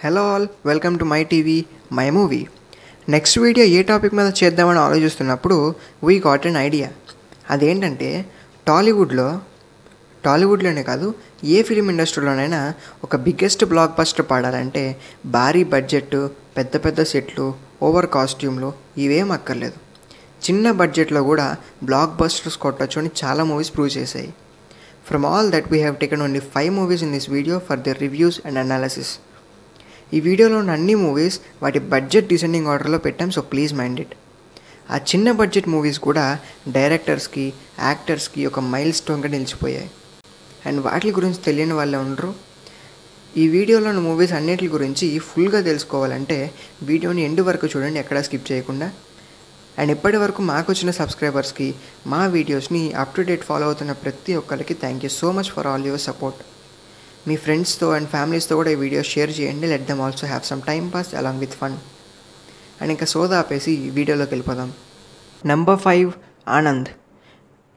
hello all welcome to my TV my movie next video ఏ topic మీద చేద్దామని ఆలోచిస్తున్నప్పుడు వీ గాట్ అన్ ఐడియా అదేంటంటే టాలీవుడ్లో టాలీవుడ్లోనే కాదు ఏ ఫిలిం ఇండస్ట్రీలోనైనా ఒక బిగ్గెస్ట్ బ్లాక్ బస్టర్ పాడాలంటే భారీ బడ్జెట్ పెద్ద పెద్ద సెట్లు ఓవర్ కాస్ట్యూమ్లు ఇవేం అక్కర్లేదు చిన్న బడ్జెట్లో కూడా బ్లాక్ బస్టర్స్ కొట్టచ్చు అని చాలా మూవీస్ ప్రూవ్ చేశాయి from all that we have taken only five movies in this video for their reviews and analysis ఈ వీడియోలో ఉన్న అన్ని మూవీస్ వాటి బడ్జెట్ డిసెండింగ్ ఆర్డర్లో పెట్టాం సో ప్లీజ్ మైండ్ ఇట్ ఆ చిన్న బడ్జెట్ మూవీస్ కూడా డైరెక్టర్స్కి యాక్టర్స్కి ఒక మైల్ స్టోన్గా నిలిచిపోయాయి అండ్ వాటి గురించి తెలియని వాళ్ళే ఉండరు ఈ వీడియోలో ఉన్న మూవీస్ అన్నిటి గురించి ఫుల్గా తెలుసుకోవాలంటే వీడియోని ఎండు వరకు చూడండి ఎక్కడ స్కిప్ చేయకుండా అండ్ ఇప్పటి వరకు మాకు వచ్చిన సబ్స్క్రైబర్స్కి మా వీడియోస్ని అప్ టు డేట్ ఫాలో అవుతున్న ప్రతి ఒక్కరికి thank you so much for all your support మీ ఫ్రెండ్స్తో అండ్ ఫ్యామిలీస్తో కూడా ఈ వీడియో షేర్ చేయండి let them also have some time pass along with fun and ఇంకా సోదా ఆపేసి వీడియోలోకి వెళ్ళిపోదాం నంబర్ ఫైవ్ ఆనంద్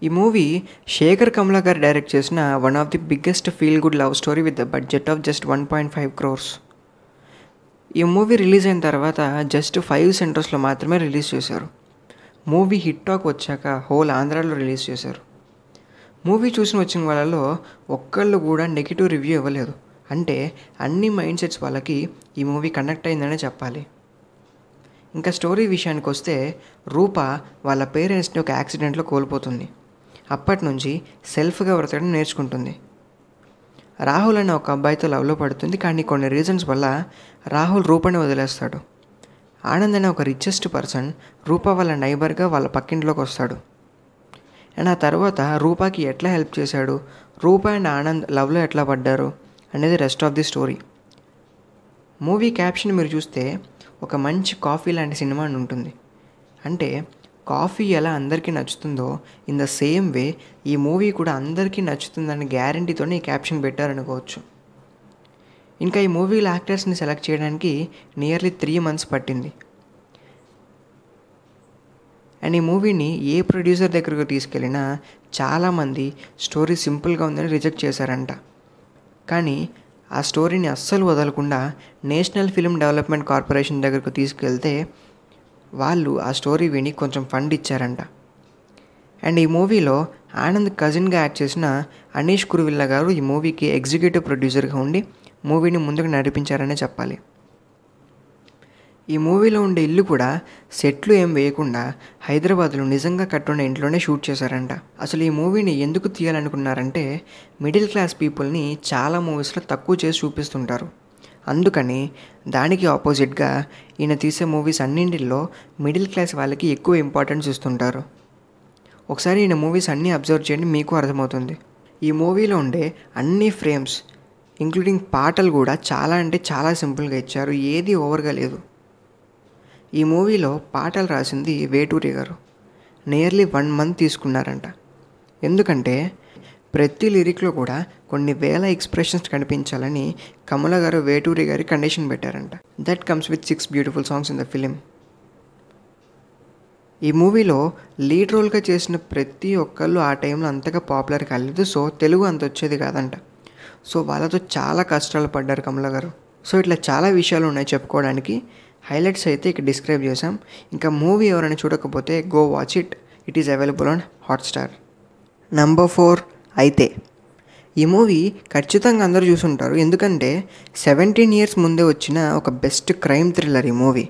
ఈ మూవీ శేఖర్ కమలా గారు డైరెక్ట్ చేసిన one of the biggest feel good love story with the budget of just one point five crores ఈ movie release అయిన తర్వాత జస్ట్ ఫైవ్ సెంటర్స్లో మాత్రమే రిలీజ్ చేశారు మూవీ హిట్ టాక్ వచ్చాక హోల్ ఆంధ్రాలో రిలీజ్ చేశారు మూవీ చూసిన వచ్చిన వాళ్ళలో ఒక్కళ్ళు కూడా నెగిటివ్ రివ్యూ ఇవ్వలేదు అంటే అన్ని మైండ్ సెట్స్ వాళ్ళకి ఈ మూవీ కనెక్ట్ అయిందనే చెప్పాలి ఇంకా స్టోరీ విషయానికి వస్తే రూప వాళ్ళ పేరెంట్స్ని ఒక యాక్సిడెంట్లో కోల్పోతుంది అప్పటి నుంచి సెల్ఫ్గా వ్రతడం నేర్చుకుంటుంది రాహుల్ అనే ఒక అబ్బాయితో లవ్లో పడుతుంది కానీ కొన్ని రీజన్స్ వల్ల రాహుల్ రూపని వదిలేస్తాడు ఆనంద్ అనే ఒక రిచెస్ట్ పర్సన్ రూప వాళ్ళ నైబర్గా వాళ్ళ పక్కింట్లోకి వస్తాడు అండ్ ఆ తర్వాత రూపాకి ఎట్లా హెల్ప్ చేశాడు రూపా అండ్ ఆనంద్ లవ్లో ఎట్లా పడ్డారు అనేది rest of the story movie caption మీరు చూస్తే ఒక మంచి కాఫీ లాంటి సినిమా అని ఉంటుంది అంటే కాఫీ ఎలా అందరికీ నచ్చుతుందో ఇన్ ద సేమ్ వే ఈ మూవీ కూడా అందరికీ నచ్చుతుందని గ్యారంటీతోనే ఈ క్యాప్షన్ పెట్టారనుకోవచ్చు ఇంకా ఈ మూవీలో యాక్టర్స్ని సెలెక్ట్ చేయడానికి నియర్లీ త్రీ మంత్స్ పట్టింది అండ్ ఈ మూవీని ఏ ప్రొడ్యూసర్ దగ్గరకు తీసుకెళ్ళినా చాలామంది స్టోరీ సింపుల్గా ఉందని రిజెక్ట్ చేశారంట కానీ ఆ స్టోరీని అస్సలు వదలకుండా నేషనల్ ఫిల్మ్ డెవలప్మెంట్ కార్పొరేషన్ దగ్గరకు తీసుకెళ్తే వాళ్ళు ఆ స్టోరీ విని కొంచెం ఫండ్ ఇచ్చారంట అండ్ ఈ మూవీలో ఆనంద్ కజిన్గా యాక్ట్ చేసిన అనీష్ కురువిల్లా గారు ఈ మూవీకి ఎగ్జిక్యూటివ్ ప్రొడ్యూసర్గా ఉండి మూవీని ముందుకు నడిపించారనే చెప్పాలి ఈ మూవీలో ఉండే ఇల్లు కూడా సెట్లు ఏం వేయకుండా హైదరాబాద్లో నిజంగా కట్టున్న ఇంట్లోనే షూట్ చేశారంట అసలు ఈ మూవీని ఎందుకు తీయాలనుకున్నారంటే మిడిల్ క్లాస్ పీపుల్ని చాలా మూవీస్లో తక్కువ చేసి చూపిస్తుంటారు అందుకని దానికి ఆపోజిట్గా ఈయన తీసే మూవీస్ అన్నింటిల్లో మిడిల్ క్లాస్ వాళ్ళకి ఎక్కువ ఇంపార్టెన్స్ ఇస్తుంటారు ఒకసారి ఈయన మూవీస్ అన్నీ అబ్జర్వ్ చేయండి మీకు అర్థమవుతుంది ఈ మూవీలో ఉండే అన్ని ఫ్రేమ్స్ ఇంక్లూడింగ్ పాటలు కూడా చాలా అంటే చాలా సింపుల్గా ఇచ్చారు ఏది ఓవర్గా లేదు ఈ మూవీలో పాటలు రాసింది వేటూరి గారు నియర్లీ వన్ మంత్ తీసుకున్నారంట ఎందుకంటే ప్రతి లిరిక్లో కూడా కొన్ని వేల ఎక్స్ప్రెషన్స్ కనిపించాలని కమల గారు వేటూరి గారి కండిషన్ పెట్టారంట that comes with six beautiful songs in the film ఈ మూవీలో లీడ్ రోల్గా చేసిన ప్రతి ఒక్కళ్ళు ఆ టైంలో అంతగా పాపులర్ కాలేదు సో తెలుగు అంత వచ్చేది కాదంట సో వాళ్ళతో చాలా కష్టాలు పడ్డారు కమల గారు సో ఇట్లా చాలా విషయాలు ఉన్నాయి చెప్పుకోవడానికి హైలైట్స్ అయితే ఇక్కడ డిస్క్రైబ్ చేసాం ఇంకా మూవీ ఎవరైనా చూడకపోతే go watch it it is available on Hotstar number four అయితే ఈ మూవీ ఖచ్చితంగా అందరూ చూసుంటారు ఎందుకంటే సెవెంటీన్ ఇయర్స్ ముందే వచ్చిన ఒక బెస్ట్ క్రైమ్ థ్రిల్లర్ ఈ మూవీ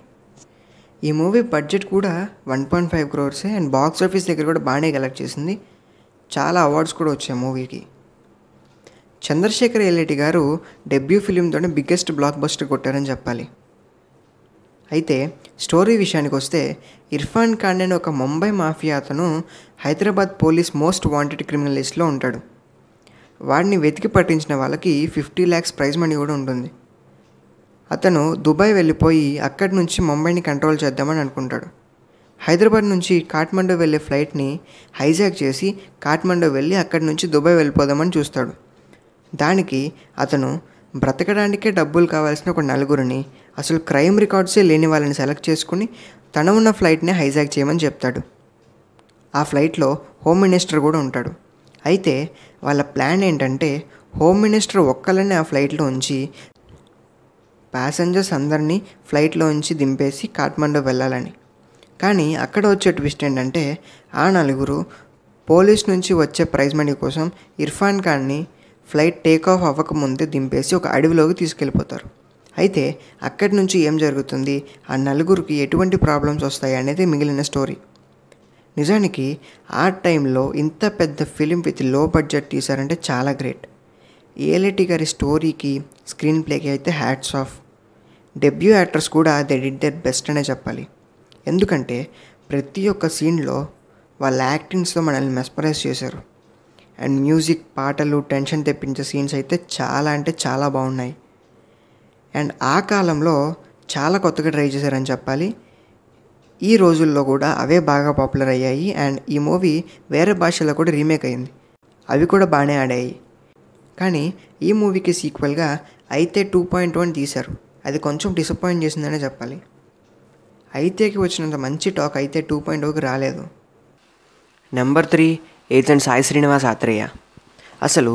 ఈ మూవీ బడ్జెట్ కూడా వన్ పాయింట్ ఫైవ్ క్రోర్సే అండ్ బాక్స్ ఆఫీస్ దగ్గర కూడా బాగానే కలెక్ట్ చేసింది చాలా అవార్డ్స్ కూడా వచ్చాయి మూవీకి చంద్రశేఖర్ ఎల్లెటి గారు డెబ్యూ ఫిలింతోనే బిగ్గెస్ట్ బ్లాక్ బస్టర్ కొట్టారని చెప్పాలి అయితే స్టోరీ విషయానికి వస్తే ఇర్ఫాన్ ఖాన్ అనే ఒక ముంబై మాఫియా అతను Hyderabad police most wanted criminal లిస్ట్లో ఉంటాడు వాడిని వెతికి పట్టించిన వాళ్ళకి ఫిఫ్టీ ల్యాక్స్ ప్రైజ్ మనీ కూడా ఉంటుంది అతను దుబాయ్ వెళ్ళిపోయి అక్కడి నుంచి ముంబైని కంట్రోల్ చేద్దామని అనుకుంటాడు హైదరాబాద్ నుంచి కాఠ్మండూ వెళ్ళే ఫ్లైట్ని హైజాక్ చేసి కాఠ్మండూ వెళ్ళి అక్కడి నుంచి దుబాయ్ వెళ్ళిపోదామని చూస్తాడు దానికి అతను బ్రతకడానికే డబ్బులు కావాల్సిన ఒక నలుగురిని అసలు క్రైమ్ రికార్డ్సే లేని వాళ్ళని సెలెక్ట్ చేసుకుని తన ఉన్న ఫ్లైట్నే హైజాక్ చేయమని చెప్తాడు ఆ ఫ్లైట్లో హోమ్ మినిస్టర్ కూడా ఉంటాడు అయితే వాళ్ళ ప్లాన్ ఏంటంటే హోమ్ మినిస్టర్ ఒక్కళ్ళని ఆ ఫ్లైట్లో ఉంచి ప్యాసెంజర్స్ అందరినీ ఫ్లైట్లో ఉంచి దింపేసి కాఠ్మండూ వెళ్ళాలని కానీ అక్కడ వచ్చే ట్విస్ట్ ఏంటంటే ఆ నలుగురు పోలీస్ నుంచి వచ్చే ప్రైజ్ మనీ కోసం ఇర్ఫాన్ ఖాన్ని ఫ్లైట్ టేక్ ఆఫ్ అవ్వకముందే దింపేసి ఒక అడవిలోకి తీసుకెళ్ళిపోతారు అయితే అక్కడి నుంచి ఏం జరుగుతుంది ఆ నలుగురికి ఎటువంటి ప్రాబ్లమ్స్ వస్తాయి అనేది మిగిలిన స్టోరీ నిజానికి ఆ టైంలో ఇంత పెద్ద ఫిలిం విత్ లో బడ్జెట్ తీశారంటే చాలా గ్రేట్ ఏలటి గారి స్టోరీకి స్క్రీన్ ప్లేకి అయితే హ్యాట్స్ ఆఫ్ డెబ్యూ యాక్టర్స్ కూడా దే డిడ్ దర్ బెస్ట్ అనే చెప్పాలి ఎందుకంటే ప్రతి ఒక్క సీన్లో వాళ్ళ యాక్టింగ్స్లో మనల్ని మెస్పరైజ్ చేశారు అండ్ మ్యూజిక్ పాటలు టెన్షన్ తెప్పించే సీన్స్ అయితే చాలా అంటే చాలా బాగున్నాయి అండ్ ఆ కాలంలో చాలా కొత్తగా ట్రై చేశారని చెప్పాలి ఈ రోజుల్లో కూడా అవే బాగా పాపులర్ అయ్యాయి అండ్ ఈ మూవీ వేరే భాషలో కూడా రీమేక్ అయింది అవి కూడా బాగానే ఆడాయి కానీ ఈ మూవీకి సీక్వెల్గా అయితే టూ పాయింట్ వన్ తీశారు అది కొంచెం డిసప్పాయింట్ చేసిందనే చెప్పాలి అయితేకి వచ్చినంత మంచి టాక్ అయితే టూ పాయింట్ ఓకి రాలేదు number three agent Sai Srinivas Athreya అసలు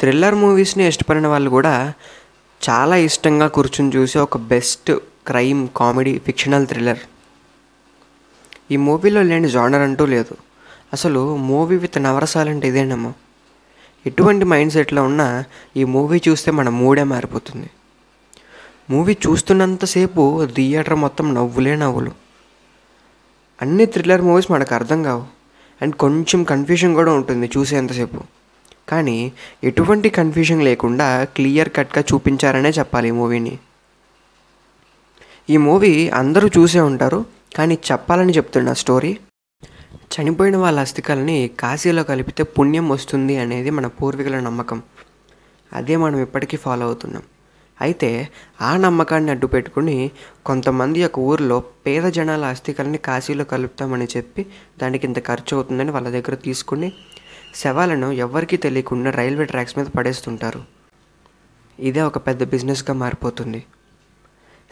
థ్రిల్లర్ మూవీస్ని ఇష్టపడిన వాళ్ళు కూడా చాలా ఇష్టంగా కూర్చుని చూసే ఒక best crime comedy fictional thriller ఈ మూవీలో లేని జానర్ అంటూ లేదు అసలు మూవీ విత్ నవరసాలు అంటే ఇదేనమ్మో ఎటువంటి మైండ్ సెట్లో ఉన్నా ఈ మూవీ చూస్తే మన మూడే మారిపోతుంది మూవీ చూస్తున్నంతసేపు థియేటర్ మొత్తం నవ్వులే నవ్వులు అన్ని థ్రిల్లర్ మూవీస్ మనకు అర్థం కావు అండ్ కొంచెం కన్ఫ్యూషన్ కూడా ఉంటుంది చూసేంతసేపు కానీ ఎటువంటి కన్ఫ్యూషన్ లేకుండా క్లియర్ కట్గా చూపించారనే చెప్పాలి ఈ మూవీని ఈ మూవీ అందరూ చూసే ఉంటారు కానీ చెప్పాలని చెప్తున్నా స్టోరీ చనిపోయిన వాళ్ళ అస్థికల్ని కాశీలో కలిపితే పుణ్యం వస్తుంది అనేది మన పూర్వీకుల నమ్మకం అదే మనం ఇప్పటికీ ఫాలో అవుతున్నాం అయితే ఆ నమ్మకాన్ని అడ్డు పెట్టుకుని కొంతమంది యొక్క ఊరిలో పేద జనాల అస్థికల్ని కాశీలో కలుపుతామని చెప్పి దానికి ఇంత ఖర్చు అవుతుందని వాళ్ళ దగ్గర తీసుకుని శవాలను ఎవ్వరికీ తెలియకుండా రైల్వే ట్రాక్స్ మీద పడేస్తుంటారు ఇదే ఒక పెద్ద బిజినెస్గా మారిపోతుంది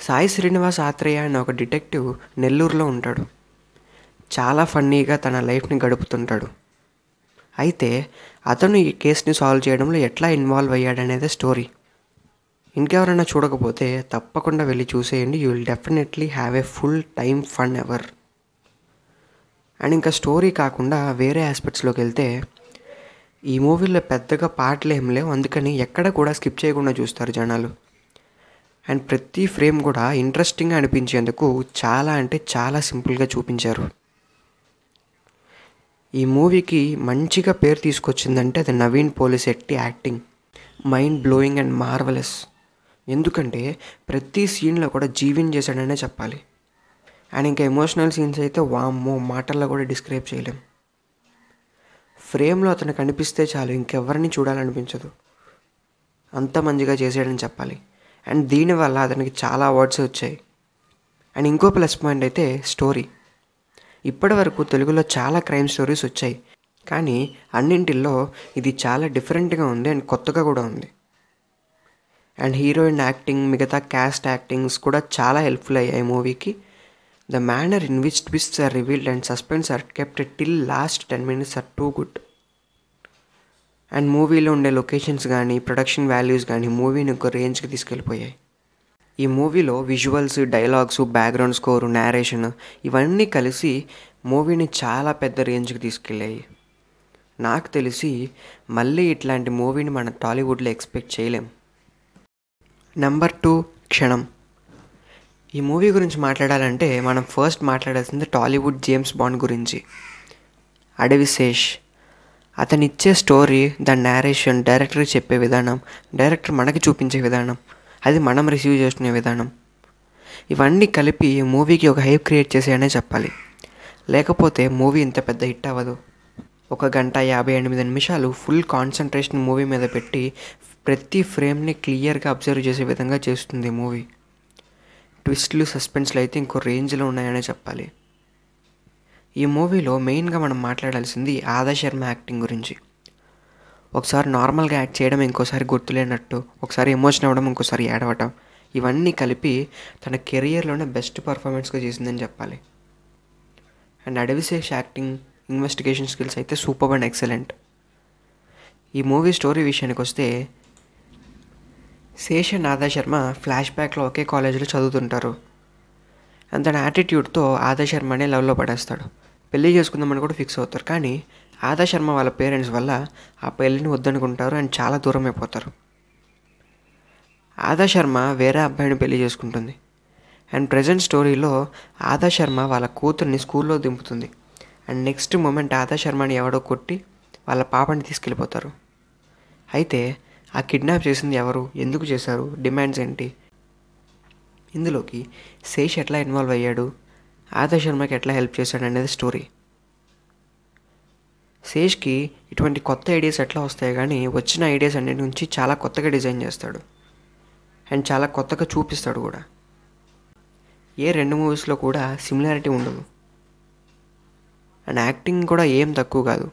సాయి శ్రీనివాస్ ఆత్రేయ అనే ఒక డిటెక్టివ్ నెల్లూరులో ఉంటాడు చాలా ఫన్నీగా తన లైఫ్ని గడుపుతుంటాడు అయితే అతను ఈ కేసుని సాల్వ్ చేయడంలో ఎట్లా ఇన్వాల్వ్ అయ్యాడనేదే స్టోరీ ఇంకెవరైనా చూడకపోతే తప్పకుండా వెళ్ళి చూసేయండి you will definitely have a full time fun ever and ఇంకా స్టోరీ కాకుండా వేరే ఆస్పెక్ట్స్లోకి వెళ్తే ఈ మూవీలో పెద్దగా పాటలు ఏం లేవు అందుకని ఎక్కడ కూడా స్కిప్ చేయకుండా చూస్తారు జనాలు అండ్ ప్రతి ఫ్రేమ్ కూడా ఇంట్రెస్టింగ్గా అనిపించేందుకు చాలా అంటే చాలా సింపుల్గా చూపించారు ఈ మూవీకి మంచిగా పేరు తీసుకొచ్చిందంటే అది Naveen Polishetty acting mind blowing and marvellous ఎందుకంటే ప్రతి సీన్లో కూడా జీవిన్ చేశాడనే చెప్పాలి అండ్ ఇంకా ఎమోషనల్ సీన్స్ అయితే వామ్మో మాటల్లో కూడా డిస్క్రైబ్ చేయలేం ఫ్రేమ్లో అతను కనిపిస్తే చాలు ఇంకెవరిని చూడాలనిపించదు అంత మంచిగా చేసాడని చెప్పాలి అండ్ దీనివల్ల అతనికి చాలా అవార్డ్స్ వచ్చాయి అండ్ ఇంకో ప్లస్ పాయింట్ అయితే స్టోరీ ఇప్పటి వరకు తెలుగులో చాలా క్రైమ్ స్టోరీస్ వచ్చాయి కానీ అన్నింటిల్లో ఇది చాలా డిఫరెంట్గా ఉంది అండ్ కొత్తగా కూడా ఉంది అండ్ హీరోయిన్ యాక్టింగ్ మిగతా క్యాస్ట్ యాక్టింగ్స్ కూడా చాలా హెల్ప్ఫుల్ అయ్యాయి మూవీకి the manner in which twist are revealed and suspense are kept till last ten minutes are too good and మూవీలో ఉండే లొకేషన్స్ కానీ ప్రొడక్షన్ వాల్యూస్ కానీ మూవీని ఒక రేంజ్కి తీసుకెళ్ళిపోయాయి ఈ మూవీలో visuals dialogues background score narration ఇవన్నీ కలిసి మూవీని చాలా పెద్ద రేంజ్కి తీసుకెళ్ళాయి నాకు తెలిసి మళ్ళీ ఇట్లాంటి మూవీని మన టాలీవుడ్లో ఎక్స్పెక్ట్ చేయలేం నెంబర్ టూ క్షణం ఈ మూవీ గురించి మాట్లాడాలంటే మనం ఫస్ట్ మాట్లాడాల్సింది టాలీవుడ్ జేమ్స్ బాండ్ గురించి శేష్ అతను ఇచ్చే స్టోరీ దాని నేరేషన్ డైరెక్టర్ చెప్పే విధానం డైరెక్టర్ మనకి చూపించే విధానం అది మనం రిసీవ్ చేసుకునే విధానం ఇవన్నీ కలిపి మూవీకి ఒక హైప్ క్రియేట్ చేసాయనే చెప్పాలి లేకపోతే మూవీ ఇంత పెద్ద హిట్ అవ్వదు ఒక గంట యాభై ఎనిమిది నిమిషాలు ఫుల్ కాన్సన్ట్రేషన్ మూవీ మీద పెట్టి ప్రతి ఫ్రేమ్ని క్లియర్గా అబ్జర్వ్ చేసే విధంగా చేస్తుంది మూవీ ట్విస్ట్లు సస్పెన్స్లు అయితే ఇంకో రేంజ్లో ఉన్నాయనే చెప్పాలి ఈ మూవీలో మెయిన్గా మనం మాట్లాడాల్సింది ఆదా శర్మ యాక్టింగ్ గురించి ఒకసారి నార్మల్గా యాక్ట్ చేయడం ఇంకోసారి గుర్తులేనట్టు ఒకసారి ఎమోషన్ అవ్వడం ఇంకోసారి ఏడవటం ఇవన్నీ కలిపి తన కెరియర్లోనే బెస్ట్ పర్ఫార్మెన్స్గా చేసిందని చెప్పాలి and Adivi Sesh acting investigation skills అయితే సూపర్ అండ్ ఎక్సలెంట్ ఈ మూవీ స్టోరీ విషయానికి వస్తే శేష నాదాశర్మ ఫ్లాష్ బ్యాక్లో ఒకే కాలేజీలో చదువుతుంటారు తన యాటిట్యూడ్తో ఆదాశర్మనే లవ్లో పడేస్తాడు పెళ్లి చేసుకుందామని కూడా ఫిక్స్ అవుతారు కానీ ఆదాశర్మ వాళ్ళ పేరెంట్స్ వల్ల ఆ పెళ్ళిని వద్దనుకుంటారు అండ్ చాలా దూరం అయిపోతారు ఆదాశర్మ వేరే అబ్బాయిని పెళ్లి చేసుకుంటుంది అండ్ ప్రజెంట్ స్టోరీలో ఆదాశర్మ వాళ్ళ కూతుర్ని స్కూల్లో దింపుతుంది అండ్ నెక్స్ట్ మూమెంట్ ఆదాశర్మని ఎవడో కొట్టి వాళ్ళ పాపని తీసుకెళ్ళిపోతారు అయితే ఆ కిడ్నాప్ చేసింది ఎవరు ఎందుకు చేశారు డిమాండ్స్ ఏంటి ఇందులోకి శేష్ ఎట్లా ఇన్వాల్వ్ అయ్యాడు ఆదర్ శర్మకి ఎట్లా హెల్ప్ చేశాడు అనేది స్టోరీ శేష్కి ఇటువంటి కొత్త ఐడియాస్ ఎట్లా వస్తాయి కానీ వచ్చిన ఐడియాస్ అన్నిటి నుంచి చాలా కొత్తగా డిజైన్ చేస్తాడు అండ్ చాలా కొత్తగా చూపిస్తాడు కూడా ఏ రెండు మూవీస్లో కూడా సిమిలారిటీ ఉండదు అండ్ యాక్టింగ్ కూడా ఏం తక్కువ కాదు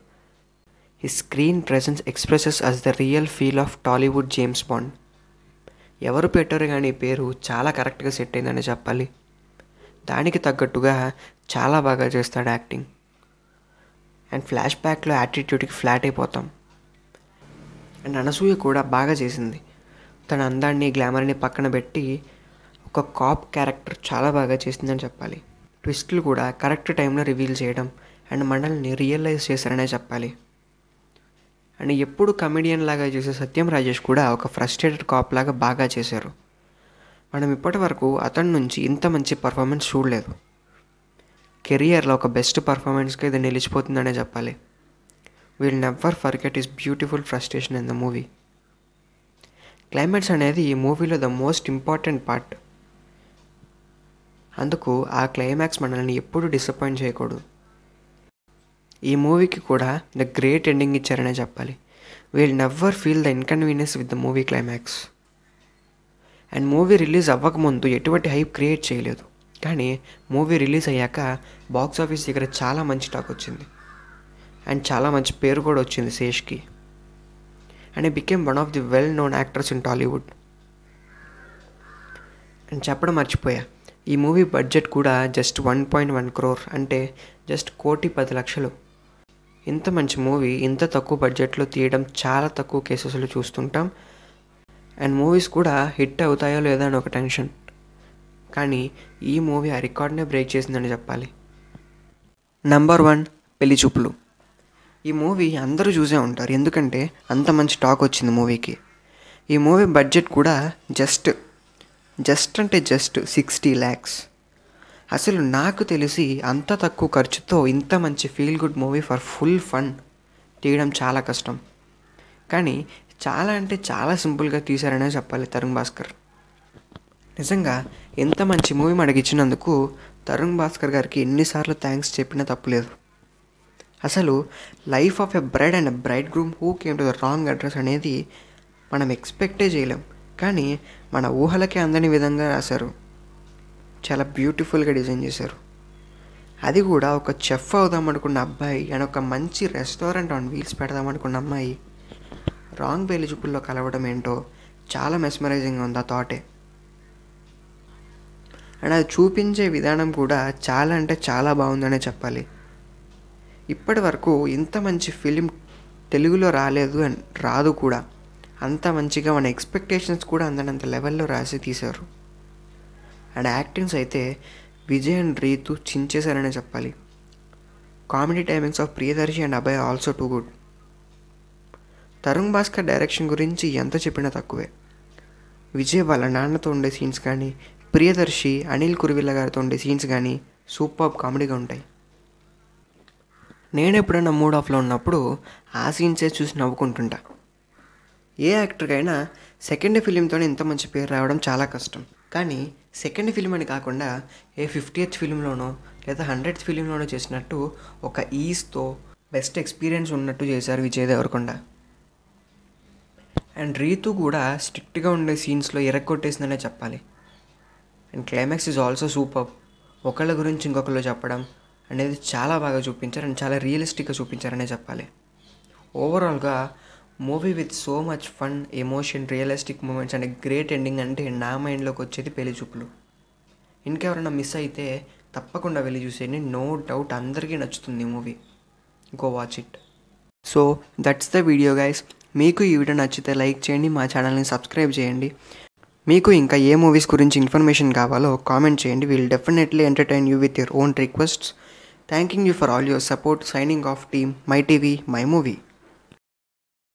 his screen presence expresses as the real feel of Tollywood James Bond ఎవరు పెట్టారు కానీ పేరు చాలా కరెక్ట్గా సెట్ అయిందని చెప్పాలి దానికి తగ్గట్టుగా చాలా బాగా చేస్తాడు యాక్టింగ్ అండ్ ఫ్లాష్ బ్యాక్లో యాటిట్యూడ్కి ఫ్లాట్ అయిపోతాం అండ్ అనసూయ కూడా బాగా చేసింది తన అందాన్ని గ్లామర్ని పక్కన పెట్టి ఒక కాప్ క్యారెక్టర్ చాలా బాగా చేసిందని చెప్పాలి ట్విస్ట్లు కూడా కరెక్ట్ టైంలో రివీల్ చేయడం అండ్ మనల్ని రియలైజ్ చేశారనే చెప్పాలి అండ్ ఎప్పుడు కమెడియన్ లాగా చేసే సత్యం రాజేష్ కూడా ఒక ఫ్రస్ట్రేటెడ్ కాప్ లాగా బాగా చేశారు మనం ఇప్పటి వరకు అతని నుంచి ఇంత మంచి పర్ఫార్మెన్స్ చూడలేదు కెరియర్లో ఒక బెస్ట్ పర్ఫార్మెన్స్కి ఇది నిలిచిపోతుందనే చెప్పాలి will never forget his beautiful frustration in the movie climax అనేది ఈ మూవీలో ద మోస్ట్ ఇంపార్టెంట్ పార్ట్ అందుకు ఆ క్లైమాక్స్ మనల్ని ఎప్పుడు డిసప్పాయింట్ చేయకూడదు ఈ మూవీకి కూడా ద గ్రేట్ ఎండింగ్ ఇచ్చారనే చెప్పాలి we'll never feel the inconvenience with the movie climax and movie release అవ్వకముందు ఎటువంటి హైప్ క్రియేట్ చేయలేదు కానీ మూవీ రిలీజ్ అయ్యాక బాక్స్ ఆఫీస్ దగ్గర చాలా మంచి టాక్ వచ్చింది అండ్ చాలా మంచి పేరు కూడా వచ్చింది శేష్కి and he became one of the well known actors in Tollywood and చెప్పడం మర్చిపోయా ఈ మూవీ బడ్జెట్ కూడా just one point one crore అంటే జస్ట్ కోటి పది లక్షలు ఇంత మంచి మూవీ ఇంత తక్కువ బడ్జెట్లో తీయడం చాలా తక్కువ కేసెస్లో చూస్తుంటాం అండ్ మూవీస్ కూడా హిట్ అవుతాయో లేదో అని ఒక టెన్షన్ కానీ ఈ మూవీ ఆ రికార్డ్నే బ్రేక్ చేసిందని చెప్పాలి నంబర్ వన్ పెళ్లి చూపులు ఈ మూవీ అందరూ చూసే ఉంటారు ఎందుకంటే అంత మంచి టాక్ వచ్చింది మూవీకి ఈ మూవీ బడ్జెట్ కూడా జస్ట్ జస్ట్ అంటే జస్ట్ సిక్స్టీ ల్యాక్స్ అసలు నాకు తెలిసి అంత తక్కువ ఖర్చుతో ఇంత మంచి feel good movie for full fun తీయడం చాలా కష్టం కానీ చాలా అంటే చాలా సింపుల్గా తీశారనే చెప్పాలి తరుణ్ భాస్కర్ నిజంగా ఎంత మంచి మూవీ మనకి ఇచ్చినందుకు తరుణ్ భాస్కర్ గారికి ఎన్నిసార్లు థ్యాంక్స్ చెప్పినా తప్పులేదు అసలు life of a bride and bride groom who came to the wrong address అనేది మనం ఎక్స్పెక్టే చేయలేం కానీ మన ఊహలకే అందని విధంగా రాశారు చాలా బ్యూటిఫుల్గా డిజైన్ చేశారు అది కూడా ఒక చెఫ్ అవుదాం అనుకున్న అబ్బాయి అండ్ ఒక మంచి రెస్టారెంట్ ఆన్ వీల్స్ పెడదాం అనుకున్న అమ్మాయి రాంగ్ వెలిజిబుల్లో కలవడం ఏంటో చాలా మెస్మరైజింగ్ ఉంది ఆ థాటే అండ్ అది చూపించే విధానం కూడా చాలా అంటే చాలా బాగుందనే చెప్పాలి ఇప్పటి వరకు ఇంత మంచి ఫిలిం తెలుగులో రాలేదు అండ్ రాదు కూడా అంత మంచిగా మన ఎక్స్పెక్టేషన్స్ కూడా అందనంత లెవెల్లో రాసి తీశారు అండ్ యాక్టింగ్స్ అయితే విజయ్ అండ్ రీతు చించేశారనే చెప్పాలి comedy timings of Priyadarshi and Abhay also too good Tarun Bhaskar direction గురించి ఎంత చెప్పినా తక్కువే విజయ్ వాళ్ళ నాన్నతో ఉండే సీన్స్ కానీ ప్రియదర్శి అనిల్ కురివిల్ల గారితో ఉండే సీన్స్ కానీ సూపర్ కామెడీగా ఉంటాయి నేను ఎప్పుడైనా మూడ్ ఆఫ్లో ఉన్నప్పుడు ఆ సీన్సే చూసి నవ్వుకుంటుంటా ఏ యాక్టర్కైనా సెకండ్ ఫిలింతోనే ఇంత మంచి పేరు రావడం చాలా కష్టం కానీ సెకండ్ ఫిలిం అని కాకుండా ఏ ఫిఫ్టీయత్ ఫిలింలోనో లేదా హండ్రెడ్ ఫిలింలోనో చేసినట్టు ఒక ఈజ్తో బెస్ట్ ఎక్స్పీరియన్స్ ఉన్నట్టు చేశారు విజయ్ దేవరకొండ అండ్ రీతు కూడా స్ట్రిక్ట్గా ఉండే సీన్స్లో ఎరగొట్టేసిందనే చెప్పాలి and climax is also super ఒకళ్ళ గురించి ఇంకొకళ్ళు చెప్పడం అనేది చాలా బాగా చూపించారు అండ్ చాలా రియలిస్టిక్గా చూపించారనే చెప్పాలి ఓవరాల్గా movie with so much fun emotion realistic moments and great ending అంటే నా మైండ్లోకి వచ్చేది పెళ్లి చూపులు ఇంకెవరైనా మిస్ అయితే తప్పకుండా వెళ్ళి చూసేయండి నో డౌట్ అందరికీ నచ్చుతుంది movie go watch it so that's the video guys మీకు ఈ వీడియో నచ్చితే లైక్ చేయండి మా ఛానల్ని సబ్స్క్రైబ్ చేయండి మీకు ఇంకా ఏ మూవీస్ గురించి ఇన్ఫర్మేషన్ కావాలో కామెంట్ చేయండి will definitely entertain you with your own requests thank you for all your support signing off team my TV my movie